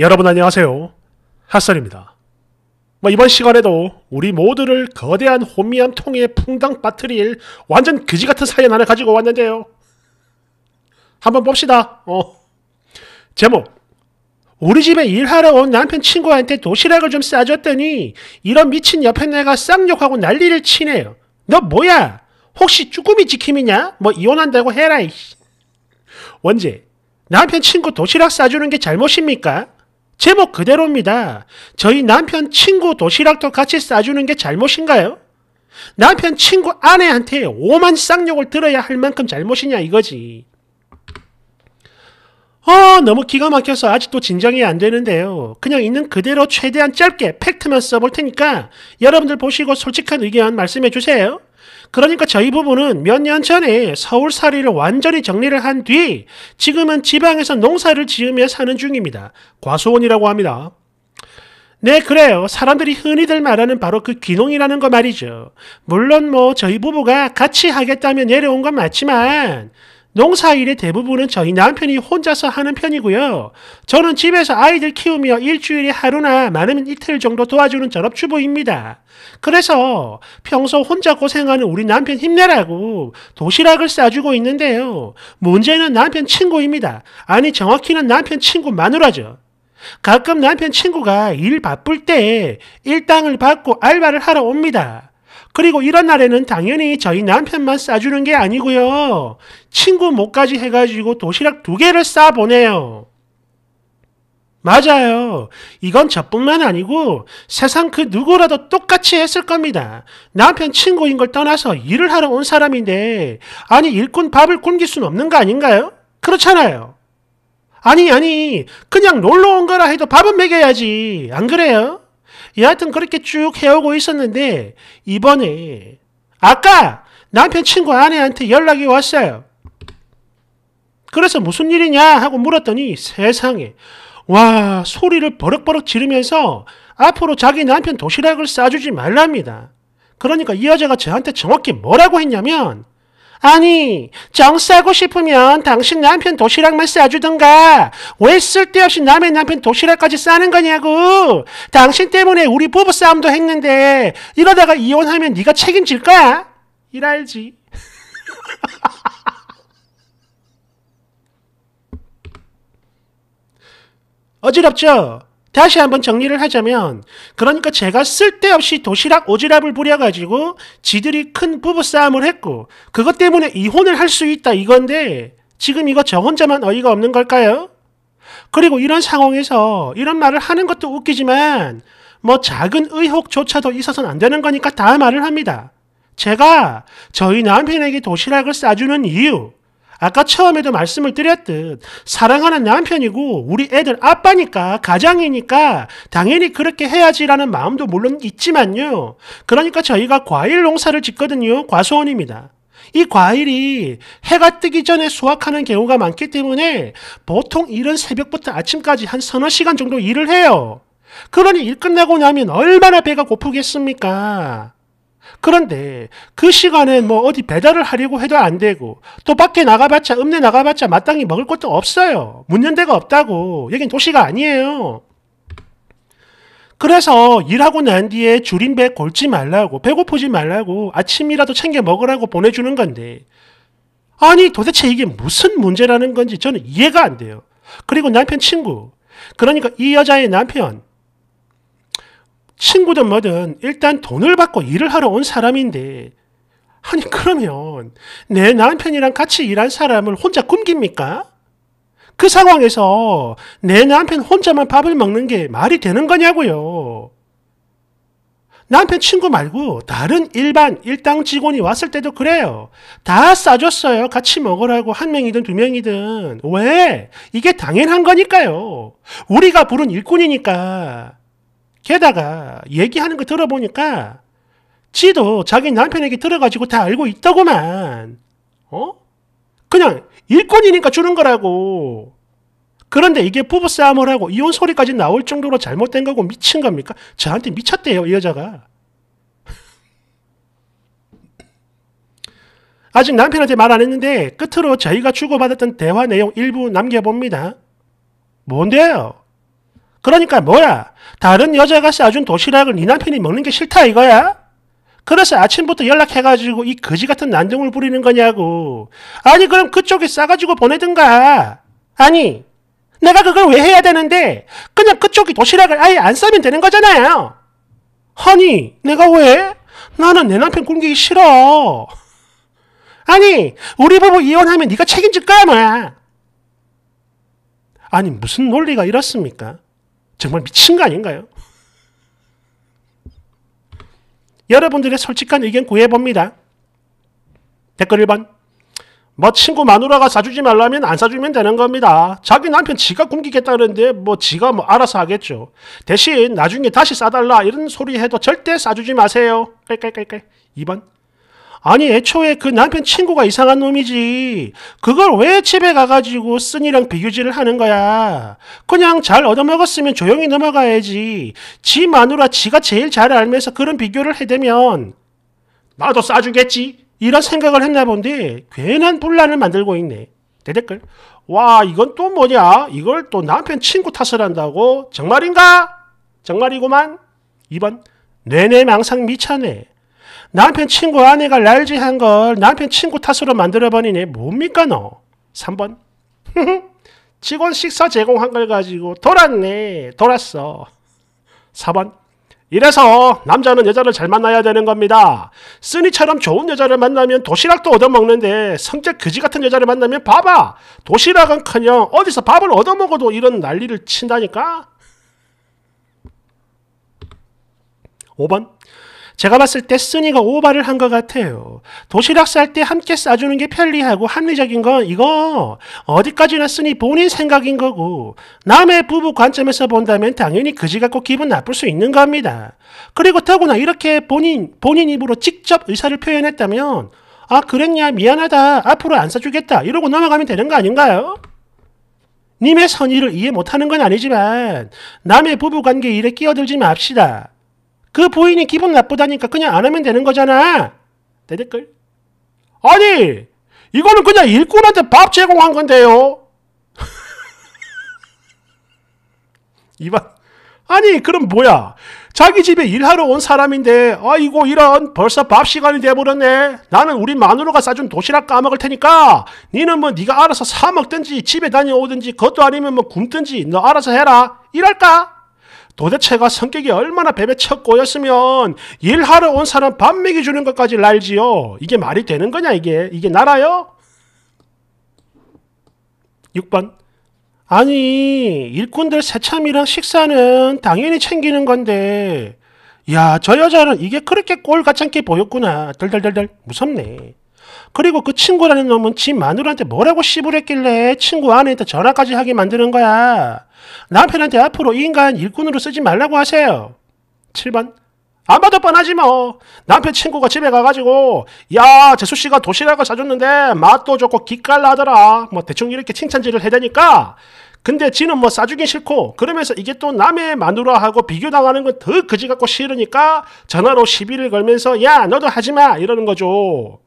여러분 안녕하세요. 핫설입니다. 뭐 이번 시간에도 우리 모두를 거대한 호미암 통에 풍덩빠뜨릴 완전 그지 같은 사연 하나 가지고 왔는데요. 한번 봅시다. 어. 제목 우리 집에 일하러 온 남편 친구한테 도시락을 좀 싸줬더니 이런 미친 옆에 내가 쌍욕하고 난리를 치네요. 너 뭐야? 혹시 쭈꾸미 지킴이냐? 뭐 이혼한다고 해라. 원제 남편 친구 도시락 싸주는 게 잘못입니까? 제목 그대로입니다. 저희 남편 친구 도시락도 같이 싸주는 게 잘못인가요? 남편 친구 아내한테 오만 쌍욕을 들어야 할 만큼 잘못이냐 이거지. 어, 너무 기가 막혀서 아직도 진정이 안 되는데요. 그냥 있는 그대로 최대한 짧게 팩트만 써볼 테니까 여러분들 보시고 솔직한 의견 말씀해 주세요. 그러니까 저희 부부는 몇 년 전에 서울살이를 완전히 정리를 한 뒤 지금은 지방에서 농사를 지으며 사는 중입니다. 과수원이라고 합니다. 네, 그래요. 사람들이 흔히들 말하는 바로 그 귀농이라는 거 말이죠. 물론 뭐 저희 부부가 같이 하겠다며 내려온 건 맞지만 농사일의 대부분은 저희 남편이 혼자서 하는 편이고요. 저는 집에서 아이들 키우며 일주일에 하루나 많으면 이틀 정도 도와주는 전업주부입니다. 그래서 평소 혼자 고생하는 우리 남편 힘내라고 도시락을 싸주고 있는데요. 문제는 남편 친구입니다. 아니 정확히는 남편 친구 마누라죠. 가끔 남편 친구가 일 바쁠 때 일당을 받고 알바를 하러 옵니다. 그리고 이런 날에는 당연히 저희 남편만 싸주는 게 아니고요. 친구 목까지 해가지고 도시락 두 개를 싸 보내요. 맞아요. 이건 저뿐만 아니고 세상 그 누구라도 똑같이 했을 겁니다. 남편 친구인 걸 떠나서 일을 하러 온 사람인데 아니 일꾼 밥을 굶길 순 없는 거 아닌가요? 그렇잖아요. 아니 아니 그냥 놀러 온 거라 해도 밥은 먹여야지. 안 그래요? 예, 여하튼 그렇게 쭉 해오고 있었는데 이번에 아까 남편 친구 아내한테 연락이 왔어요. 그래서 무슨 일이냐 하고 물었더니 세상에 와 소리를 버럭버럭 지르면서 앞으로 자기 남편 도시락을 싸주지 말랍니다. 그러니까 이 여자가 저한테 정확히 뭐라고 했냐면 아니, 정 싸고 싶으면 당신 남편 도시락만 싸주던가. 왜 쓸데없이 남의 남편 도시락까지 싸는 거냐고. 당신 때문에 우리 부부 싸움도 했는데 이러다가 이혼하면 네가 책임질 거야. 이랄지. 어지럽죠? 다시 한번 정리를 하자면 그러니까 제가 쓸데없이 도시락 오지랖을 부려가지고 지들이 큰 부부싸움을 했고 그것 때문에 이혼을 할 수 있다 이건데 지금 이거 저 혼자만 어이가 없는 걸까요? 그리고 이런 상황에서 이런 말을 하는 것도 웃기지만 뭐 작은 의혹조차도 있어서는 안 되는 거니까 다 말을 합니다. 제가 저희 남편에게 도시락을 싸주는 이유 아까 처음에도 말씀을 드렸듯 사랑하는 남편이고 우리 애들 아빠니까 가장이니까 당연히 그렇게 해야지라는 마음도 물론 있지만요. 그러니까 저희가 과일 농사를 짓거든요. 과수원입니다. 이 과일이 해가 뜨기 전에 수확하는 경우가 많기 때문에 보통 이른 새벽부터 아침까지 한 서너 시간 정도 일을 해요. 그러니 일 끝나고 나면 얼마나 배가 고프겠습니까? 그런데 그 시간에 뭐 어디 배달을 하려고 해도 안 되고 또 밖에 나가봤자 읍내 나가봤자 마땅히 먹을 것도 없어요. 문연 데가 없다고. 여긴 도시가 아니에요. 그래서 일하고 난 뒤에 줄인 배 골지 말라고 배고프지 말라고 아침이라도 챙겨 먹으라고 보내주는 건데 아니 도대체 이게 무슨 문제라는 건지 저는 이해가 안 돼요. 그리고 남편 친구 그러니까 이 여자의 남편 친구든 뭐든 일단 돈을 받고 일을 하러 온 사람인데 아니 그러면 내 남편이랑 같이 일한 사람을 혼자 굶깁니까? 그 상황에서 내 남편 혼자만 밥을 먹는 게 말이 되는 거냐고요. 남편 친구 말고 다른 일반 일당 직원이 왔을 때도 그래요. 다 싸줬어요. 같이 먹으라고 한 명이든 두 명이든. 왜? 이게 당연한 거니까요. 우리가 부른 일꾼이니까. 게다가 얘기하는 거 들어보니까 지도 자기 남편에게 들어가지고 다 알고 있다고만. 어? 그냥 일꾼이니까 주는 거라고. 그런데 이게 부부싸움을 하고 이혼 소리까지 나올 정도로 잘못된 거고 미친 겁니까? 저한테 미쳤대요, 이 여자가. 아직 남편한테 말 안 했는데 끝으로 저희가 주고받았던 대화 내용 일부 남겨봅니다. 뭔데요? 그러니까 뭐야? 다른 여자가 싸준 도시락을 네 남편이 먹는 게 싫다 이거야? 그래서 아침부터 연락해가지고 이 거지 같은 난동을 부리는 거냐고. 아니 그럼 그쪽에 싸가지고 보내든가. 아니 내가 그걸 왜 해야 되는데 그냥 그쪽이 도시락을 아예 안 싸면 되는 거잖아요. 아니 내가 왜? 나는 내 남편 굶기기 싫어. 아니 우리 부부 이혼하면 네가 책임질 거야 뭐야. 아니 무슨 논리가 이렇습니까? 정말 미친 거 아닌가요? 여러분들의 솔직한 의견 구해봅니다. 댓글 1번. 뭐 친구 마누라가 사주지 말라면 안 사주면 되는 겁니다. 자기 남편 지가 굶기겠다 는데뭐 지가 뭐 알아서 하겠죠. 대신 나중에 다시 싸달라 이런 소리 해도 절대 사주지 마세요. 깔깔깔깔. 2번. 아니 애초에 그 남편 친구가 이상한 놈이지. 그걸 왜 집에 가가지고 쓴이랑 비교질을 하는 거야. 그냥 잘 얻어먹었으면 조용히 넘어가야지. 지 마누라 지가 제일 잘 알면서 그런 비교를 해대면 나도 싸주겠지. 이런 생각을 했나 본데 괜한 분란을 만들고 있네. 대댓글. 와 이건 또 뭐냐? 이걸 또 남편 친구 탓을 한다고? 정말인가? 정말이구만 2번 뇌내 망상 미차네. 남편 친구 아내가 날지한 걸 남편 친구 탓으로 만들어버리네. 뭡니까 너? 3번. 직원 식사 제공한 걸 가지고 돌았네. 돌았어. 4번. 이래서 남자는 여자를 잘 만나야 되는 겁니다. 쓰니처럼 좋은 여자를 만나면 도시락도 얻어먹는데 성적 그지 같은 여자를 만나면 봐봐. 도시락은커녕 어디서 밥을 얻어먹어도 이런 난리를 친다니까. 5번. 제가 봤을 때 쓰니가 오바를 한 것 같아요. 도시락 쌀 때 함께 싸주는 게 편리하고 합리적인 건 이거 어디까지나 쓰니 본인 생각인 거고 남의 부부 관점에서 본다면 당연히 그지 같고 기분 나쁠 수 있는 겁니다. 그리고 더구나 이렇게 본인 본인 입으로 직접 의사를 표현했다면 아 그랬냐 미안하다 앞으로 안 사주겠다 이러고 넘어가면 되는 거 아닌가요? 님의 선의를 이해 못하는 건 아니지만 남의 부부관계 일에 끼어들지 맙시다. 그 부인이 기분 나쁘다니까 그냥 안 하면 되는 거잖아. 대댓글. 아니 이거는 그냥 일꾼한테 밥 제공한 건데요. 이반 아니 그럼 뭐야 자기 집에 일하러 온 사람인데 아이거 이런 벌써 밥 시간이 돼버렸네 나는 우리 마누라가 싸준 도시락 까먹을 테니까 니는 뭐니가 알아서 사 먹든지 집에 다녀오든지 그것도 아니면 뭐 굶든지 너 알아서 해라 이럴까 도대체가 성격이 얼마나 뱀에 쳐 꼬였으면 일하러 온 사람 밥 먹여주는 것까지 날지요. 이게 말이 되는 거냐 이게. 이게 나라요? 6번 아니 일꾼들 새참이랑 식사는 당연히 챙기는 건데 야 저 여자는 이게 그렇게 꼴 같지 않게 보였구나. 덜덜덜덜 무섭네. 그리고 그 친구라는 놈은 지 마누라한테 뭐라고 씨부했길래 친구 아내한테 전화까지 하게 만드는 거야. 남편한테 앞으로 인간 일꾼으로 쓰지 말라고 하세요. 7번 안 봐도 뻔하지 뭐. 남편 친구가 집에 가가지고 야 재수씨가 도시락을 사줬는데 맛도 좋고 기깔나 더라뭐 대충 이렇게 칭찬질을 해대니까 근데 지는 뭐 싸주긴 싫고 그러면서 이게 또 남의 마누라하고 비교당하는 건더 그지 같고 싫으니까 전화로 시비를 걸면서 야 너도 하지마 이러는 거죠.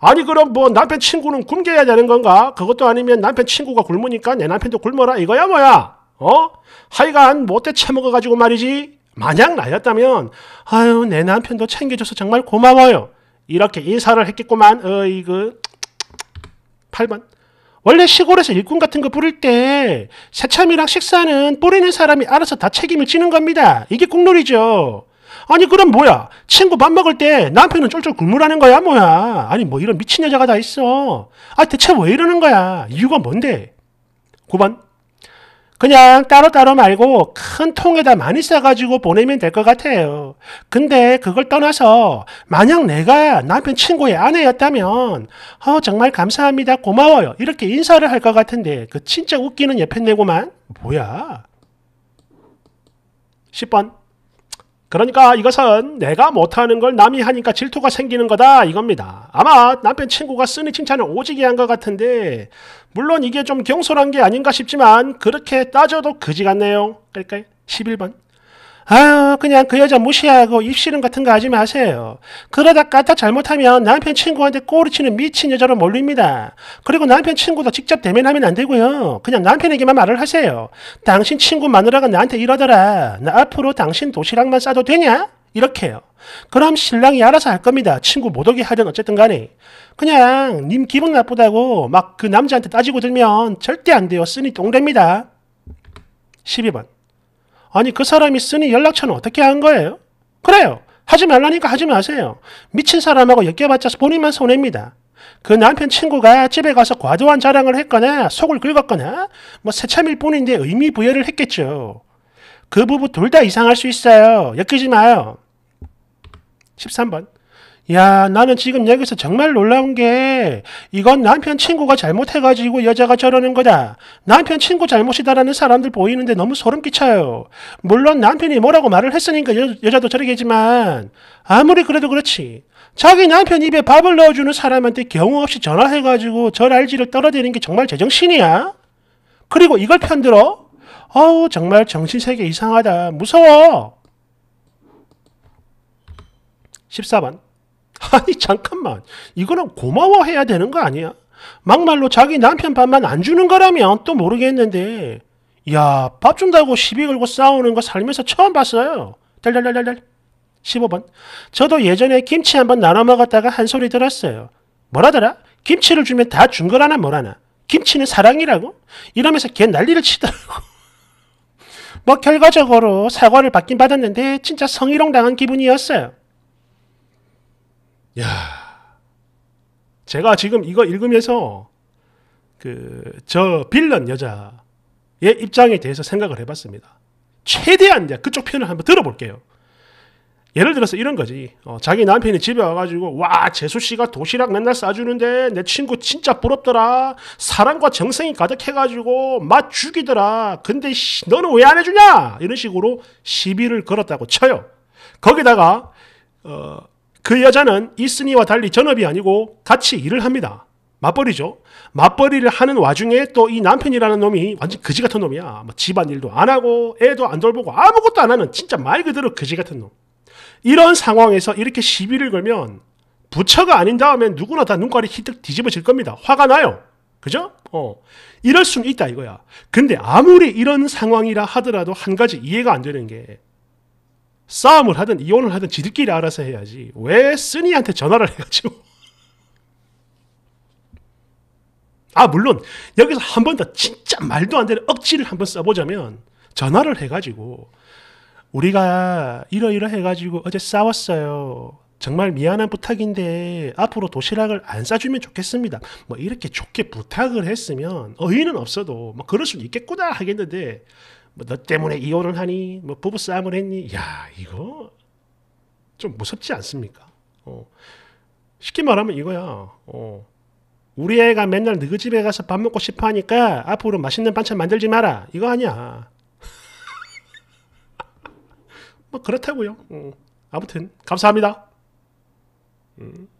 아니 그럼 뭐 남편 친구는 굶겨야 되는 건가? 그것도 아니면 남편 친구가 굶으니까 내 남편도 굶어라 이거야 뭐야? 어? 하여간 못돼 처먹어가지고 말이지 만약 나였다면 아유 내 남편도 챙겨줘서 정말 고마워요 이렇게 인사를 했겠구만 어이그 8번 원래 시골에서 일꾼 같은 거 부를 때 새참이랑 식사는 뿌리는 사람이 알아서 다 책임을 지는 겁니다. 이게 국룰이죠. 아니 그럼 뭐야? 친구 밥 먹을 때 남편은 쫄쫄 굶으라는 거야 뭐야? 아니 뭐 이런 미친 여자가 다 있어. 아 대체 왜 이러는 거야? 이유가 뭔데? 9번 그냥 따로따로 말고 큰 통에다 많이 싸가지고 보내면 될 것 같아요. 근데 그걸 떠나서 만약 내가 남편 친구의 아내였다면 어, 정말 감사합니다. 고마워요. 이렇게 인사를 할 것 같은데 그 진짜 웃기는 옆에 내고만 뭐야? 10번 그러니까 이것은 내가 못하는 걸 남이 하니까 질투가 생기는 거다 이겁니다. 아마 남편 친구가 쓰는 칭찬을 오지게 한 것 같은데 물론 이게 좀 경솔한 게 아닌가 싶지만 그렇게 따져도 그지 같네요. 그러니까 11번. 아유 그냥 그 여자 무시하고 입시름 같은 거 하지 마세요. 그러다 까딱 잘못하면 남편 친구한테 꼬리 치는 미친 여자로 몰립니다. 그리고 남편 친구도 직접 대면하면 안 되고요. 그냥 남편에게만 말을 하세요. 당신 친구 마누라가 나한테 이러더라. 나 앞으로 당신 도시락만 싸도 되냐? 이렇게요. 그럼 신랑이 알아서 할 겁니다. 친구 못 오게 하든 어쨌든 간에. 그냥 님 기분 나쁘다고 막 그 남자한테 따지고 들면 절대 안 돼요. 쓰니 똥됩니다. 12번. 아니 그 사람이 쓰니 연락처는 어떻게 한 거예요? 그래요. 하지 말라니까 하지 마세요. 미친 사람하고 엮여봤자 본인만 손해입니다. 그 남편 친구가 집에 가서 과도한 자랑을 했거나 속을 긁었거나 뭐 새참일 뿐인데 의미 부여를 했겠죠. 그 부부 둘 다 이상할 수 있어요. 엮이지 마요. 13번. 야, 나는 지금 여기서 정말 놀라운 게 이건 남편 친구가 잘못해가지고 여자가 저러는 거다. 남편 친구 잘못이다라는 사람들 보이는데 너무 소름 끼쳐요. 물론 남편이 뭐라고 말을 했으니까 여, 여자도 저러겠지만 아무리 그래도 그렇지. 자기 남편 입에 밥을 넣어주는 사람한테 경우 없이 전화해가지고 절 알지를 떨어대는 게 정말 제정신이야? 그리고 이걸 편들어? 어우, 정말 정신세계 이상하다. 무서워. 14번. 아니 잠깐만 이거는 고마워해야 되는 거 아니야? 막말로 자기 남편 밥만 안 주는 거라면 또 모르겠는데 야 밥 준다고 시비 걸고 싸우는 거 살면서 처음 봤어요 달달달달달 15번 저도 예전에 김치 한번 나눠 먹었다가 한 소리 들었어요 뭐라더라? 김치를 주면 다 준 거라나 뭐라나 김치는 사랑이라고? 이러면서 걔 난리를 치더라고 뭐 결과적으로 사과를 받긴 받았는데 진짜 성희롱 당한 기분이었어요 야 제가 지금 이거 읽으면서 그 저 빌런 여자의 입장에 대해서 생각을 해봤습니다. 최대한 이제 그쪽 편을 한번 들어볼게요. 예를 들어서 이런 거지. 어, 자기 남편이 집에 와가지고 와 재수 씨가 도시락 맨날 싸주는데 내 친구 진짜 부럽더라. 사랑과 정성이 가득해가지고 맛 죽이더라. 근데 씨, 너는 왜 안 해주냐? 이런 식으로 시비를 걸었다고 쳐요. 거기다가 어, 그 여자는 이스니와 달리 전업이 아니고 같이 일을 합니다. 맞벌이죠. 맞벌이를 하는 와중에 또 이 남편이라는 놈이 완전 거지 같은 놈이야. 뭐 집안일도 안 하고 애도 안 돌보고 아무것도 안 하는 진짜 말 그대로 거지 같은 놈. 이런 상황에서 이렇게 시비를 걸면 부처가 아닌 다음에 누구나 다 눈깔이 희뜩 뒤집어질 겁니다. 화가 나요. 그죠? 어. 이럴 수는 있다 이거야. 근데 아무리 이런 상황이라 하더라도 한 가지 이해가 안 되는 게 싸움을 하든 이혼을 하든 지들끼리 알아서 해야지 왜 쓰니한테 전화를 해가지고 아 물론 여기서 한 번 더 진짜 말도 안 되는 억지를 한번 써보자면 전화를 해가지고 우리가 이러이러 해가지고 어제 싸웠어요 정말 미안한 부탁인데 앞으로 도시락을 안 싸주면 좋겠습니다. 뭐 이렇게 좋게 부탁을 했으면 어이는 없어도 뭐 그럴 수는 있겠구나 하겠는데 뭐너 때문에 이혼을 하니 뭐 부부싸움을 했니 야 이거 좀 무섭지 않습니까? 어. 쉽게 말하면 이거야. 어. 우리 애가 맨날 너희 집에 가서 밥 먹고 싶어 하니까 앞으로 맛있는 반찬 만들지 마라. 이거 아니야. 뭐 그렇다고요. 어. 아무튼 감사합니다. 음.